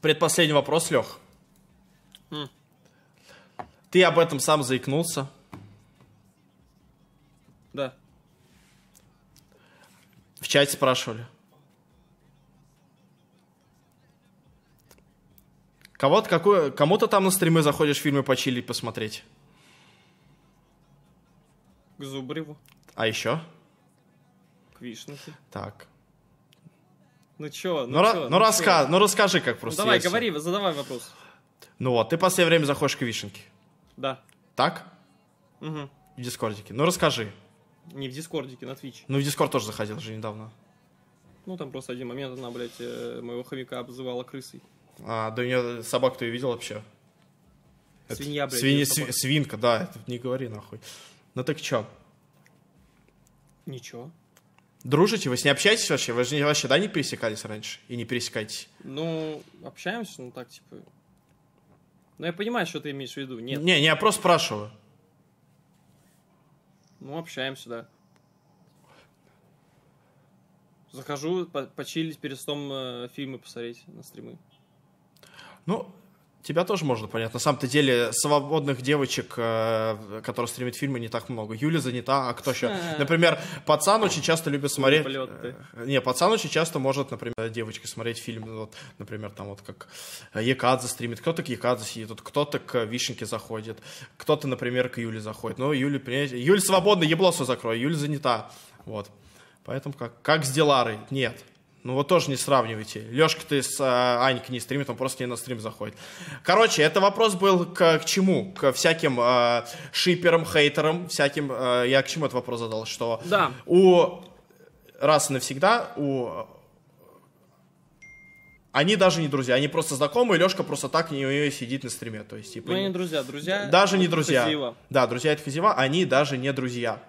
Предпоследний вопрос, Лех. Mm. Ты об этом сам заикнулся. Да. В чате спрашивали. Кого-то какую, кому-то там на стримы заходишь фильмы почилить посмотреть? К Зубреву. А еще? К Вишнике. Так. Ну чё, ну, ну, чё, ну, ну, раска... ну расскажи, как просто. Ну, давай, говори, все. задавай вопрос. Ну вот, ты в последнее время заходишь к Вишенке. Да. Так? Угу. В Дискордике. Ну расскажи. Не в Дискордике, на Твич. Ну в Дискорд тоже заходил же недавно. Ну там просто один момент, она, блядь, э, моего хомяка обзывала крысой. А, да у нее собак ты и видел вообще. Свинья, блядь. Свинь, свинка, да, это не говори нахуй. Ну так чё? Ничего. Дружите? Вы с ней общаетесь вообще? Вы же вообще, да, не пересекались раньше? И не пересекаетесь? Ну, общаемся, ну так, типа... Ну, я понимаю, что ты имеешь в виду, нет? Не, не, я просто спрашиваю. Ну, общаемся, да. Захожу по почилить перед сном э, фильмы посмотреть на стримы. Ну, Тебя тоже можно понять. На самом-то деле свободных девочек, э, которые стримят фильмы, не так много. Юля занята, а кто еще? Например, пацан очень часто любит смотреть... Э, не, пацан очень часто может, например, девочка смотреть фильм, ну вот, например, там вот как Екадзе стримит, кто-то к Екадзе сидит, кто-то к Вишенке заходит, кто-то, например, к Юле заходит. Ну Юля, понимаете, Юль свободна, ебло все закрой, Юль занята. Вот. Поэтому как, как с Диларой? Нет. Ну вот тоже не сравнивайте. Лешка ты с э, Анькой не стримит, он просто не на стрим заходит. Короче, это вопрос был к, к чему? К всяким э, шиперам, хейтерам, всяким... Э, я к чему этот вопрос задал? Что да. у... Раз и навсегда у они даже не друзья, они просто знакомые, Лешка просто так не у нее сидит на стриме. То есть, типа, ну, они друзья, друзья. Даже не друзья. Хазиева. Да, друзья это Хазива, они даже не друзья.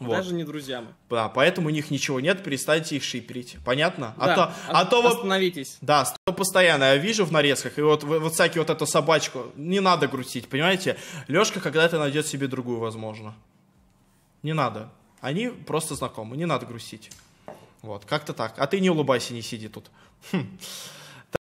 Вот. Даже не друзья мы. Да, поэтому у них ничего нет, перестаньте их шиперить. Понятно? А да, а то, а, то вот, остановитесь. Да, то постоянно я вижу в нарезках, и вот, вот всякие вот эту собачку, не надо грустить, понимаете? Лешка когда-то найдет себе другую, возможно. Не надо. Они просто знакомы, не надо грустить. Вот, как-то так. А ты не улыбайся, не сиди тут. Хм.